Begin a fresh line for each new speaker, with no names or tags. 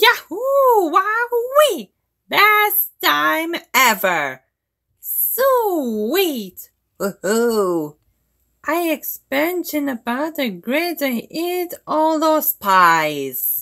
Yahoo! Wowee! Best time ever! Sweet! Woohoo! I expansion about the grid I eat all those pies.